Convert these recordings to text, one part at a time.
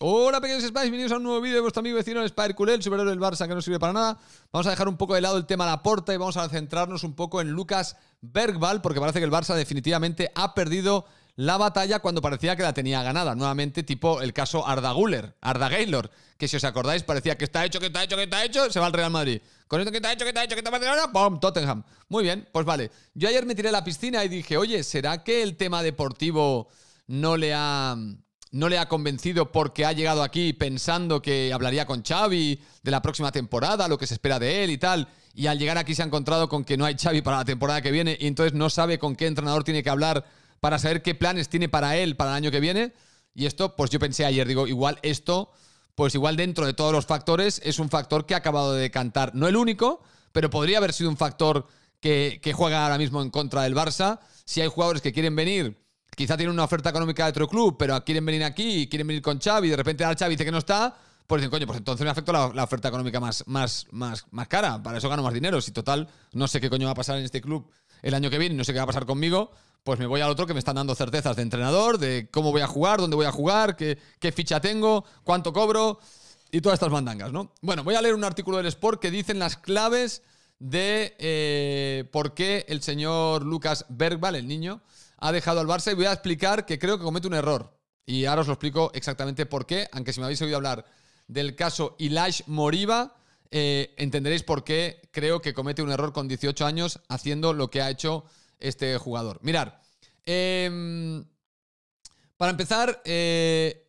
Hola pequeños Spice, bienvenidos a un nuevo vídeo de vuestro amigo vecino el Spider el superhéroe del Barça que no sirve para nada. Vamos a dejar un poco de lado el tema de la porta y vamos a centrarnos un poco en Lucas Bergval, porque parece que el Barça definitivamente ha perdido la batalla cuando parecía que la tenía ganada. Nuevamente, tipo el caso Arda Guller, Arda Gaylor, que si os acordáis parecía que está hecho, que está hecho, que está hecho, se va al Real Madrid. Con esto que está hecho, que está hecho, que está hecho, ¡pum! Tottenham. Muy bien, pues vale. Yo ayer me tiré a la piscina y dije, oye, ¿será que el tema deportivo no le ha no le ha convencido porque ha llegado aquí pensando que hablaría con Xavi de la próxima temporada, lo que se espera de él y tal, y al llegar aquí se ha encontrado con que no hay Xavi para la temporada que viene y entonces no sabe con qué entrenador tiene que hablar para saber qué planes tiene para él para el año que viene. Y esto, pues yo pensé ayer, digo, igual esto, pues igual dentro de todos los factores es un factor que ha acabado de cantar, No el único, pero podría haber sido un factor que, que juega ahora mismo en contra del Barça. Si hay jugadores que quieren venir Quizá tienen una oferta económica de otro club, pero quieren venir aquí, quieren venir con Xavi, y de repente al Xavi dice que no está, pues dicen, coño, pues entonces me afecta la, oferta económica más, más, más, más cara, para eso gano más dinero. Si total, no sé qué coño va a pasar en este club el año que viene, no sé qué va a pasar conmigo, pues me voy al otro que me están dando certezas de entrenador, de cómo voy a jugar, dónde voy a jugar, qué, qué ficha tengo, cuánto cobro y todas estas mandangas, ¿no? Bueno, voy a leer un artículo del Sport que dicen las claves de eh, por qué el señor Lucas Bergbal, el niño, ha dejado al Barça y voy a explicar que creo que comete un error. Y ahora os lo explico exactamente por qué, aunque si me habéis oído hablar del caso Ilash Moriba, eh, entenderéis por qué creo que comete un error con 18 años haciendo lo que ha hecho este jugador. Mirad, em, para empezar, eh,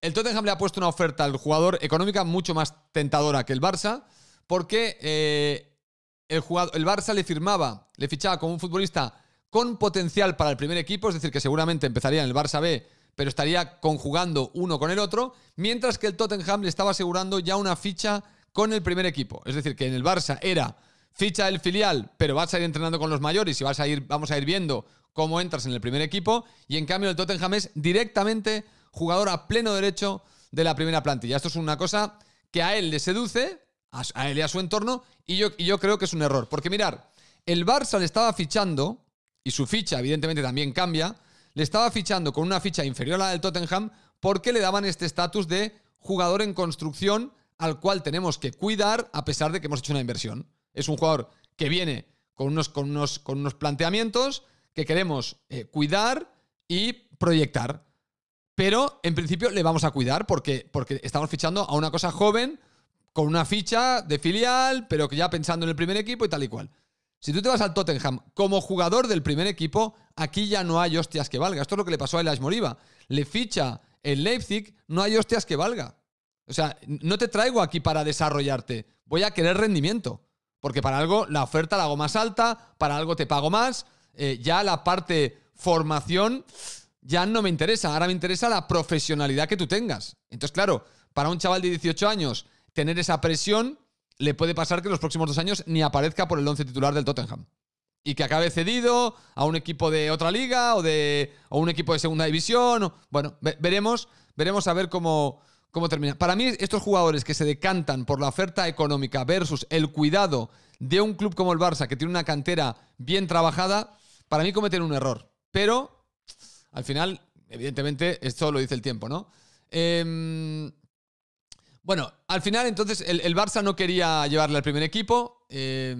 el Tottenham le ha puesto una oferta al jugador económica mucho más tentadora que el Barça, porque el, Barça le firmaba, le fichaba como un futbolista con potencial para el primer equipo, es decir, que seguramente empezaría en el Barça B, pero estaría conjugando uno con el otro, mientras que el Tottenham le estaba asegurando ya una ficha con el primer equipo. Es decir, que en el Barça era ficha del filial, pero vas a ir entrenando con los mayores y vas a ir, vamos a ir viendo cómo entras en el primer equipo, y en cambio el Tottenham es directamente jugador a pleno derecho de la primera plantilla. Esto es una cosa que a él le seduce, a, él a su entorno, y yo, yo creo que es un error. Porque mirar, el Barça le estaba fichando, y su ficha evidentemente también cambia, le estaba fichando con una ficha inferior a la del Tottenham porque le daban este estatus de jugador en construcción al cual tenemos que cuidar a pesar de que hemos hecho una inversión. Es un jugador que viene con unos, con unos, planteamientos que queremos eh, cuidar y proyectar. Pero en principio le vamos a cuidar porque, porque estamos fichando a una cosa joven con una ficha de filial, pero que ya pensando en el primer equipo y tal y cual. Si tú te vas al Tottenham como jugador del primer equipo, aquí ya no hay hostias que valga. Esto es lo que le pasó a Elias Moriba. Le ficha el Leipzig, no hay hostias que valga. O sea, no te traigo aquí para desarrollarte. Voy a querer rendimiento. Porque para algo la oferta la hago más alta, para algo te pago más. Eh, ya la parte formación ya no me interesa. Ahora me interesa la profesionalidad que tú tengas. Entonces, claro, para un chaval de 18 años tener esa presión, le puede pasar que en los próximos dos años ni aparezca por el once titular del Tottenham. Y que acabe cedido a un equipo de otra liga o de o un equipo de segunda división. bueno, veremos, veremos a ver cómo, cómo termina. Para mí, estos jugadores que se decantan por la oferta económica versus el cuidado de un club como el Barça, que tiene una cantera bien trabajada, para mí cometen un error. Pero, al final, evidentemente, esto lo dice el tiempo, ¿no? Eh, bueno, al final entonces el, Barça no quería llevarle al primer equipo eh,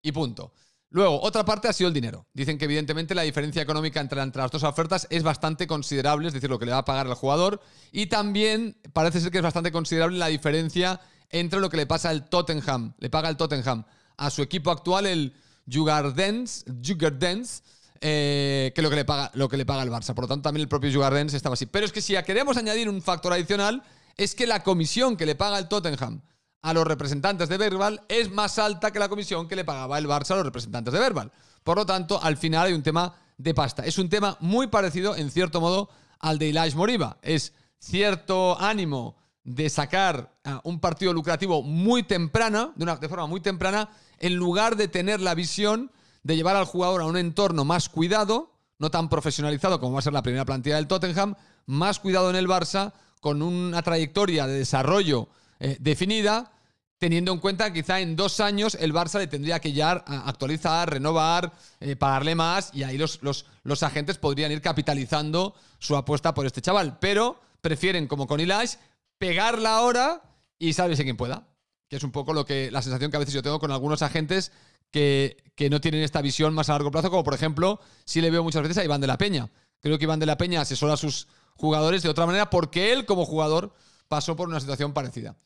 y punto. Luego, otra parte ha sido el dinero. Dicen que evidentemente la diferencia económica entre, las dos ofertas es bastante considerable, es decir, lo que le va a pagar al jugador. Y también parece ser que es bastante considerable la diferencia entre lo que le pasa al Tottenham, le paga el Tottenham a su equipo actual, el Jugardens, Jugardens eh, que lo que, le paga, lo que le paga el Barça. Por lo tanto, también el propio Jugardens estaba así. Pero es que si queremos añadir un factor adicional, es que la comisión que le paga el Tottenham a los representantes de Verbal es más alta que la comisión que le pagaba el Barça a los representantes de Verbal. Por lo tanto, al final hay un tema de pasta. Es un tema muy parecido, en cierto modo, al de Elias Moriba. Es cierto ánimo de sacar eh, un partido lucrativo muy temprano, de, una, de forma muy temprana, en lugar de tener la visión de llevar al jugador a un entorno más cuidado, no tan profesionalizado como va a ser la primera plantilla del Tottenham, más cuidado en el Barça, con una trayectoria de desarrollo eh, definida, teniendo en cuenta que quizá en dos años el Barça le tendría que ya actualizar, renovar, eh, pagarle más y ahí los, los, agentes podrían ir capitalizando su apuesta por este chaval. Pero prefieren, como con Ilash, pegarla ahora y a quien pueda. Que es un poco lo que la sensación que a veces yo tengo con algunos agentes que, no tienen esta visión más a largo plazo, como por ejemplo, si le veo muchas veces a Iván de la Peña. Creo que Iván de la Peña asesora sus, jugadores de otra manera porque él como jugador pasó por una situación parecida.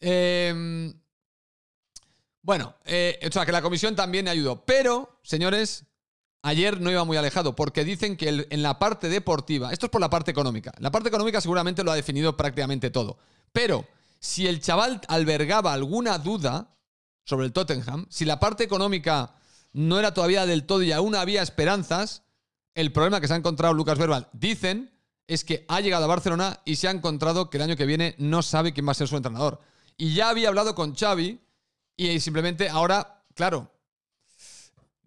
Em, bueno, eh, o sea, que la comisión también ayudó. Pero, señores, ayer no iba muy alejado, porque dicen que en la parte deportiva, esto es por la parte económica, la parte económica seguramente lo ha definido prácticamente todo. Pero, si el chaval albergaba alguna duda sobre el Tottenham, si la parte económica no era todavía del todo y aún había esperanzas, el problema que se ha encontrado Lucas Verbal, dicen, es que ha llegado a Barcelona y se ha encontrado que el año que viene no sabe quién va a ser su entrenador. Y ya había hablado con Xavi y simplemente ahora, claro,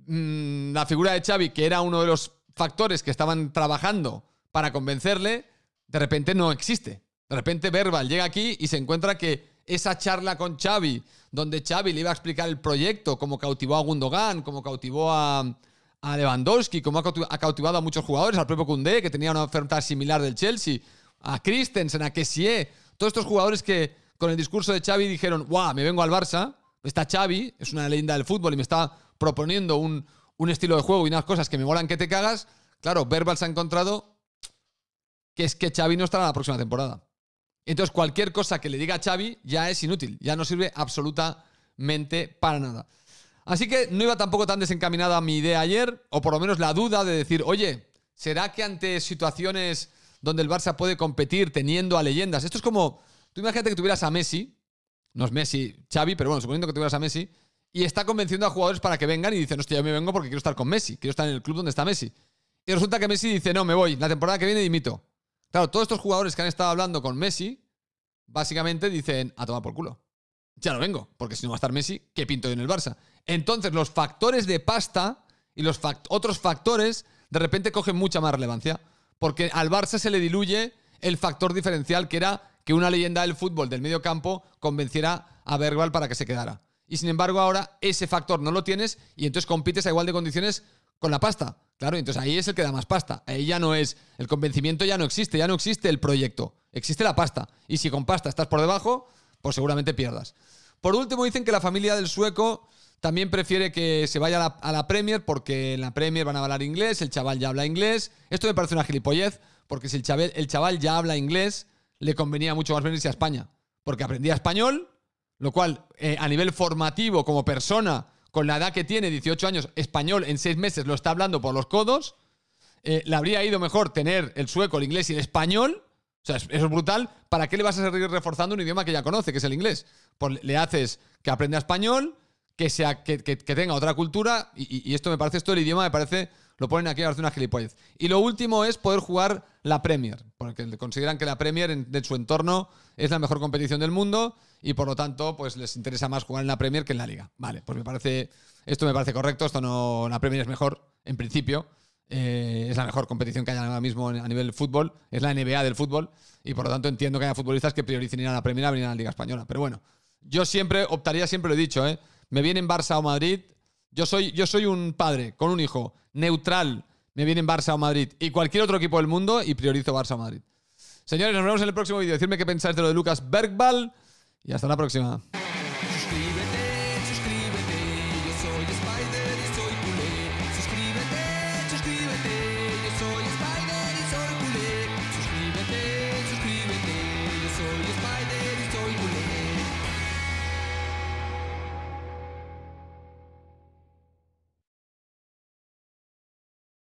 mm, la figura de Xavi, que era uno de los factores que estaban trabajando para convencerle, de repente no existe. De repente Verbal llega aquí y se encuentra que esa charla con Xavi, donde Xavi le iba a explicar el proyecto, como cautivó a Gundogan, como cautivó a, a Lewandowski, como ha cautivado a muchos jugadores, al propio Koundé, que tenía una oferta similar del Chelsea, a Christensen, a Kessie, todos estos jugadores que con el discurso de Xavi dijeron, guau, me vengo al Barça, está Xavi, es una leyenda del fútbol y me está proponiendo un, estilo de juego y unas cosas que me molan que te cagas, claro, Verbal se ha encontrado que es que Xavi no estará la próxima temporada. Entonces cualquier cosa que le diga a Xavi ya es inútil, ya no sirve absolutamente para nada. Así que no iba tampoco tan desencaminada mi idea ayer, o por lo menos la duda de decir, oye, ¿será que ante situaciones donde el Barça puede competir teniendo a leyendas? Esto es como, tú imagínate que tuvieras a Messi, no es Messi, Xavi, pero bueno, suponiendo que tuvieras a Messi, y está convenciendo a jugadores para que vengan y dicen, hostia, yo me vengo porque quiero estar con Messi, quiero estar en el club donde está Messi. Y resulta que Messi dice, no, me voy, la temporada que viene dimito. Claro, todos estos jugadores que han estado hablando con Messi, básicamente dicen, a tomar por culo. Ya no vengo, porque si no va a estar Messi, ¿qué pinto yo en el Barça? Entonces, los factores de pasta y los otros factores de repente cogen mucha más relevancia. Porque al Barça se le diluye el factor diferencial que era que una leyenda del fútbol del medio campo convenciera a Bergwald para que se quedara. Y sin embargo, ahora ese factor no lo tienes y entonces compites a igual de condiciones con la pasta. Claro, entonces ahí es el que da más pasta. Ahí ya no es. El convencimiento ya no existe, ya no existe el proyecto. Existe la pasta. Y si con pasta estás por debajo, pues seguramente pierdas. Por último, dicen que la familia del sueco también prefiere que se vaya a la, Premier porque en la Premier van a hablar inglés, el chaval ya habla inglés. Esto me parece una gilipollez, porque si el chaval, el chaval ya habla inglés, le convenía mucho más venirse a España. Porque aprendía español, lo cual eh, a nivel formativo como persona, con la edad que tiene, 18 años, español en 6 meses lo está hablando por los codos. Eh, le habría ido mejor tener el sueco, el inglés y el español. O sea, eso es brutal. ¿Para qué le vas a seguir reforzando un idioma que ya conoce, que es el inglés? Pues le haces que aprenda español, que, sea, que, tenga otra cultura, y, esto me parece, esto el idioma me parece, lo ponen aquí, a es una gilipollez. Y lo último es poder jugar la Premier, porque consideran que la Premier en, su entorno es la mejor competición del mundo y por lo tanto pues les interesa más jugar en la Premier que en la Liga. Vale, pues me parece, esto me parece correcto, esto no, la Premier es mejor, en principio. Eh, es la mejor competición que hay ahora mismo a nivel fútbol, es la NBA del fútbol, y por lo tanto entiendo que haya futbolistas que prioricen ir a la Premier a venir a la Liga Española. Pero bueno, yo siempre optaría, siempre lo he dicho, ¿eh? me en Barça o Madrid. Yo soy, yo soy un padre con un hijo neutral, me en Barça o Madrid y cualquier otro equipo del mundo y priorizo Barça o Madrid. Señores, nos vemos en el próximo vídeo. Decidme qué pensáis de lo de Lucas Bergbal y hasta la próxima.